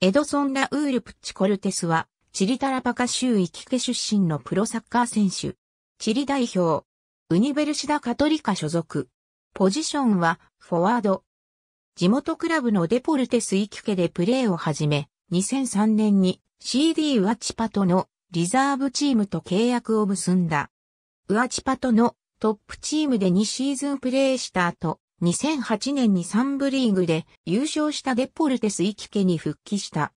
エドソン・ラウール・プッチ・コルテスは、チリタラパカ州イキケ出身のプロサッカー選手。チリ代表。ウニベルシダ・カトリカ所属。ポジションは、フォワード。地元クラブのデポルテス・イキケでプレーを始め、2003年に CD ウアチパとのリザーブチームと契約を結んだ。ウアチパとのトップチームで2シーズンプレーした後、2008年に3部リーグで優勝したデポルテス・イキケに復帰した。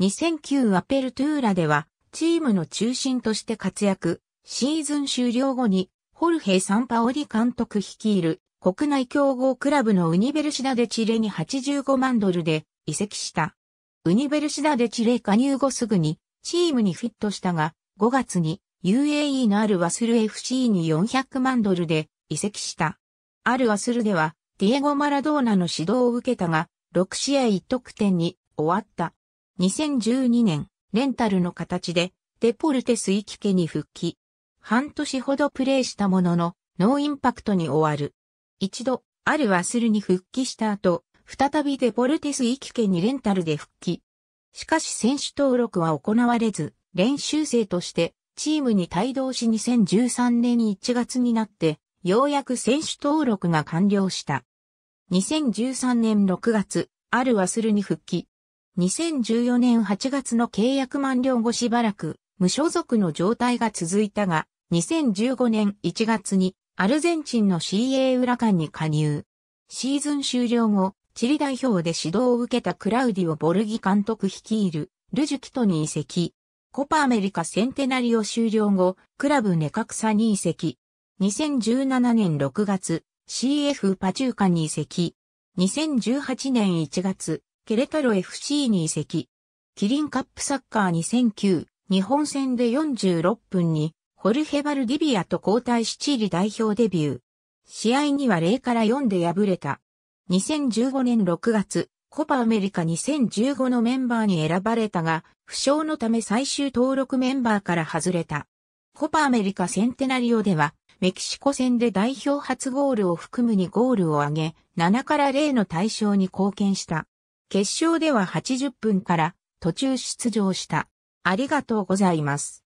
2009アペルトゥーラではチームの中心として活躍。シーズン終了後にホルヘイ・サンパオリ監督率いる国内競合クラブのウニベルシダでチレに85万ドルで移籍した。ウニベルシダでチレ加入後すぐにチームにフィットしたが5月に UAE のあるワスル FC に400万ドルで移籍した。あるワスルではディエゴ・マラドーナの指導を受けたが、6試合1得点に終わった。2012年、レンタルの形で、デポルテスイキケに復帰。半年ほどプレーしたものの、ノーインパクトに終わる。一度、アルワスルに復帰した後、再びデポルテスイキケにレンタルで復帰。しかし選手登録は行われず、練習生としてチームに帯同し2013年1月になって、ようやく選手登録が完了した。2013年6月、アルワスルに復帰。2014年8月の契約満了後しばらく、無所属の状態が続いたが、2015年1月に、アルゼンチンの CA 裏間に加入。シーズン終了後、チリ代表で指導を受けたクラウディオ・ボルギ監督率いる、ルジュキトに移籍。コパアメリカセンテナリオ終了後、クラブネカクサに移籍。2017年6月、CF パチューカに移籍。2018年1月、ケレタロ FC に移籍。キリンカップサッカー2009、日本戦で46分に、ホルヘバルディビアと交代しチリ代表デビュー。試合には0から4で敗れた。2015年6月、コパアメリカ2015のメンバーに選ばれたが、負傷のため最終登録メンバーから外れた。コパアメリカセンテナリオでは、メキシコ戦で代表初ゴールを含む2ゴールを挙げ、7から0の対象に貢献した。決勝では80分から途中出場した。ありがとうございます。